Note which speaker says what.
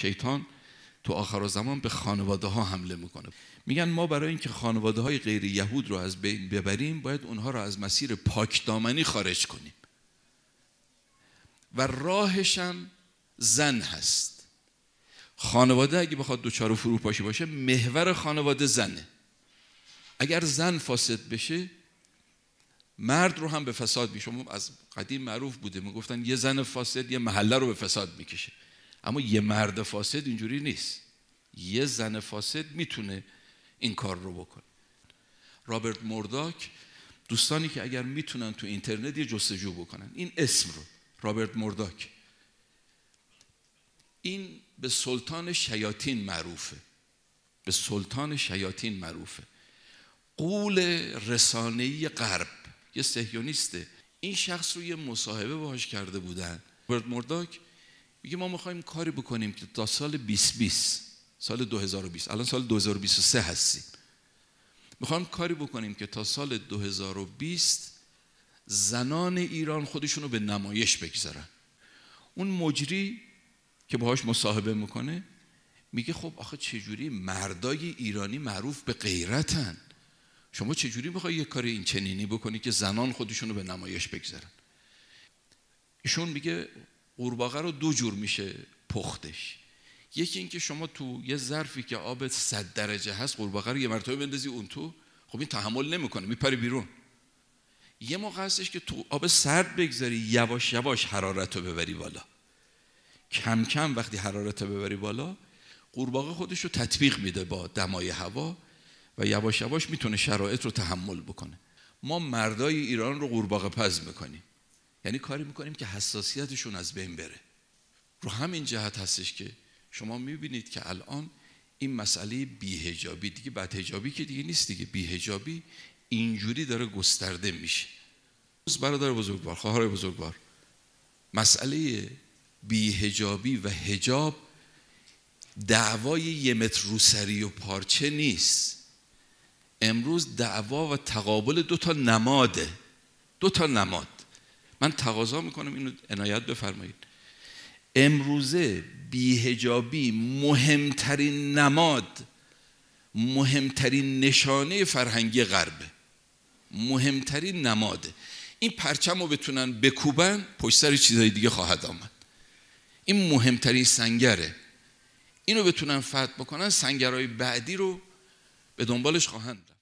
Speaker 1: شیطان تو آخر زمان به خانواده ها حمله میکنه میگن ما برای اینکه خانواده های غیر یهود رو از بین ببریم باید اونها رو از مسیر پاکدامنی خارج کنیم و راهشم زن هست خانواده اگه بخواد دوچار و پاشی باشه محور خانواده زنه اگر زن فاسد بشه مرد رو هم به فساد میشه از قدیم معروف بوده میگفتن یه زن فاسد یه محله رو به فساد میکشه اما یه مرد فاسد اینجوری نیست یه زن فاسد میتونه این کار رو بکنه رابرت مرداک دوستانی که اگر میتونن تو اینترنت یه جستجو بکنن این اسم رو رابرت مرداک این به سلطان شیاطین معروفه به سلطان شیاطین معروفه قول رسانهی غرب یه سهیونیسته این شخص رو یه مصاحبه باهاش کرده بودن رابرت مرداک میگه ما میخوایم کاری بکنیم که تا سال 2020 سال 2020 الان سال 2023 هستیم میخوایم کاری بکنیم که تا سال 2020 زنان ایران خودشون رو به نمایش بگذارن اون مجری که باهاش مصاحبه میکنه میگه خب آخه چجوری مردای ایرانی معروف به غیرتن شما چجوری میخوای یه کار این چنینی بکنی که زنان خودشون رو به نمایش بگذارن ایشون میگه قورباغه رو دو جور میشه پختش یکی اینکه شما تو یه ظرفی که آب 100 درجه هست قورباغه رو یه مرتبه بندازی اون تو خب این تحمل نمیکنه میپره بیرون یه موقع هستش که تو آب سرد بگذاری یواش یواش حرارت رو ببری بالا کم کم وقتی حرارت رو ببری بالا قورباغه خودش رو تطبیق میده با دمای هوا و یواش یواش میتونه شرایط رو تحمل بکنه ما مردای ایران رو قورباغه پز میکنیم یعنی کاری میکنیم که حساسیتشون از بین بره رو همین جهت هستش که شما میبینید که الان این مسئله بیهجابی دیگه بدهجابی که دیگه نیست دیگه بیهجابی اینجوری داره گسترده میشه برادر بزرگوار خواهر بزرگوار مسئله بیهجابی و هجاب دعوای یه متر روسری و پارچه نیست امروز دعوا و تقابل دو تا نماده دو تا نماد من تقاضا میکنم اینو عنایت بفرمایید امروزه بیهجابی مهمترین نماد مهمترین نشانه فرهنگی غربه مهمترین نماده این پرچم رو بتونن بکوبن پشت سر چیزای دیگه خواهد آمد این مهمترین سنگره اینو بتونن فتح بکنن سنگرهای بعدی رو به دنبالش خواهند